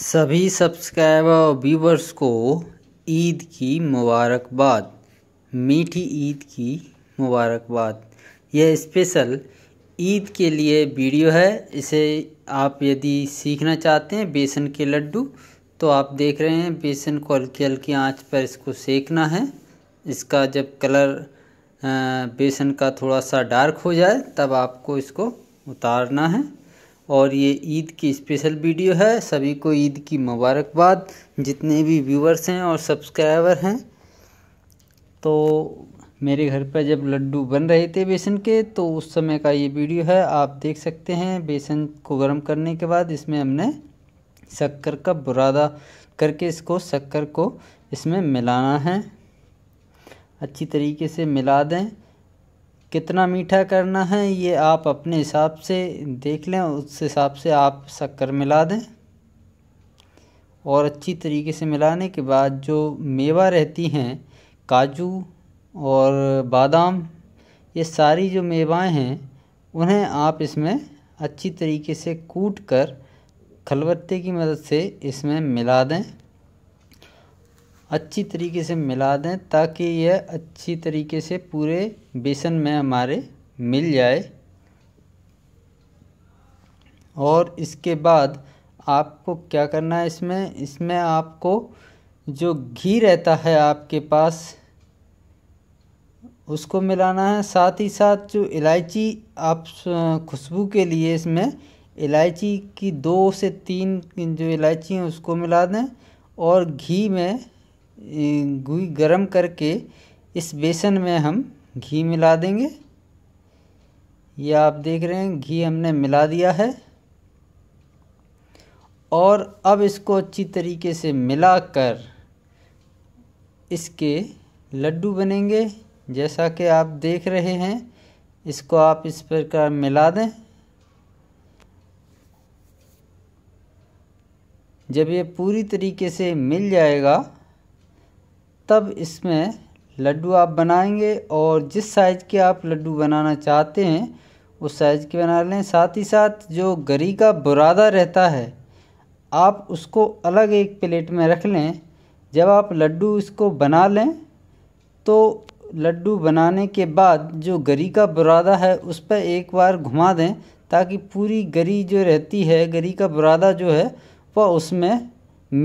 सभी सब्सक्राइबर और व्यूवर्स को ईद की मुबारकबाद मीठी ईद की मुबारकबाद यह स्पेशल ईद के लिए वीडियो है इसे आप यदि सीखना चाहते हैं बेसन के लड्डू तो आप देख रहे हैं बेसन को हल्की हल्की आँच पर इसको सेकना है इसका जब कलर बेसन का थोड़ा सा डार्क हो जाए तब आपको इसको उतारना है और ये ईद की स्पेशल वीडियो है सभी को ईद की मुबारकबाद जितने भी व्यूवर्स हैं और सब्सक्राइबर हैं तो मेरे घर पर जब लड्डू बन रहे थे बेसन के तो उस समय का ये वीडियो है आप देख सकते हैं बेसन को गर्म करने के बाद इसमें हमने शक्कर का बुरादा करके इसको शक्कर को इसमें मिलाना है अच्छी तरीके से मिला दें कितना मीठा करना है ये आप अपने हिसाब से देख लें उस हिसाब से आप शक्कर मिला दें और अच्छी तरीके से मिलाने के बाद जो मेवा रहती हैं काजू और बादाम ये सारी जो मेवाएं हैं उन्हें आप इसमें अच्छी तरीके से कूट कर खलबत्ते की मदद से इसमें मिला दें अच्छी तरीके से मिला दें ताकि यह अच्छी तरीके से पूरे बेसन में हमारे मिल जाए और इसके बाद आपको क्या करना है इसमें इसमें आपको जो घी रहता है आपके पास उसको मिलाना है साथ ही साथ जो इलायची आप खुशबू के लिए इसमें इलायची की दो से तीन जो इलायची हैं उसको मिला दें और घी में गुई गरम करके इस बेसन में हम घी मिला देंगे ये आप देख रहे हैं घी हमने मिला दिया है और अब इसको अच्छी तरीके से मिलाकर इसके लड्डू बनेंगे जैसा कि आप देख रहे हैं इसको आप इस प्रकार मिला दें जब ये पूरी तरीके से मिल जाएगा तब इसमें लड्डू आप बनाएंगे और जिस साइज़ के आप लड्डू बनाना चाहते हैं उस साइज़ के बना लें साथ ही साथ जो गरी का बुरादा रहता है आप उसको अलग एक प्लेट में रख लें जब आप लड्डू इसको बना लें तो लड्डू बनाने के बाद जो गरी का बुरादा है उस पर एक बार घुमा दें ताकि पूरी गरी जो रहती है गरी का बुरादा जो है वह उसमें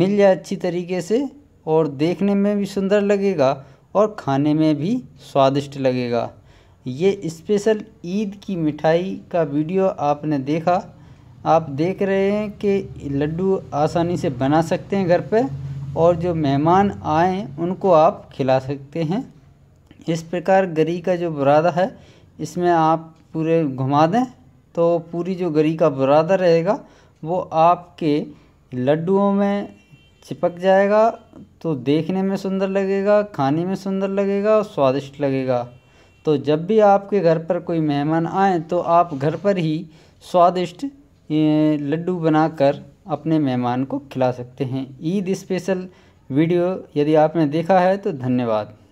मिल जाए अच्छी तरीके से और देखने में भी सुंदर लगेगा और खाने में भी स्वादिष्ट लगेगा ये स्पेशल ईद की मिठाई का वीडियो आपने देखा आप देख रहे हैं कि लड्डू आसानी से बना सकते हैं घर पे और जो मेहमान आए उनको आप खिला सकते हैं इस प्रकार गरी का जो बुरादा है इसमें आप पूरे घुमा दें तो पूरी जो गरी का बुरादा रहेगा वो आपके लड्डुओं में चिपक जाएगा तो देखने में सुंदर लगेगा खाने में सुंदर लगेगा और स्वादिष्ट लगेगा तो जब भी आपके घर पर कोई मेहमान आए तो आप घर पर ही स्वादिष्ट लड्डू बनाकर अपने मेहमान को खिला सकते हैं ईद स्पेशल वीडियो यदि आपने देखा है तो धन्यवाद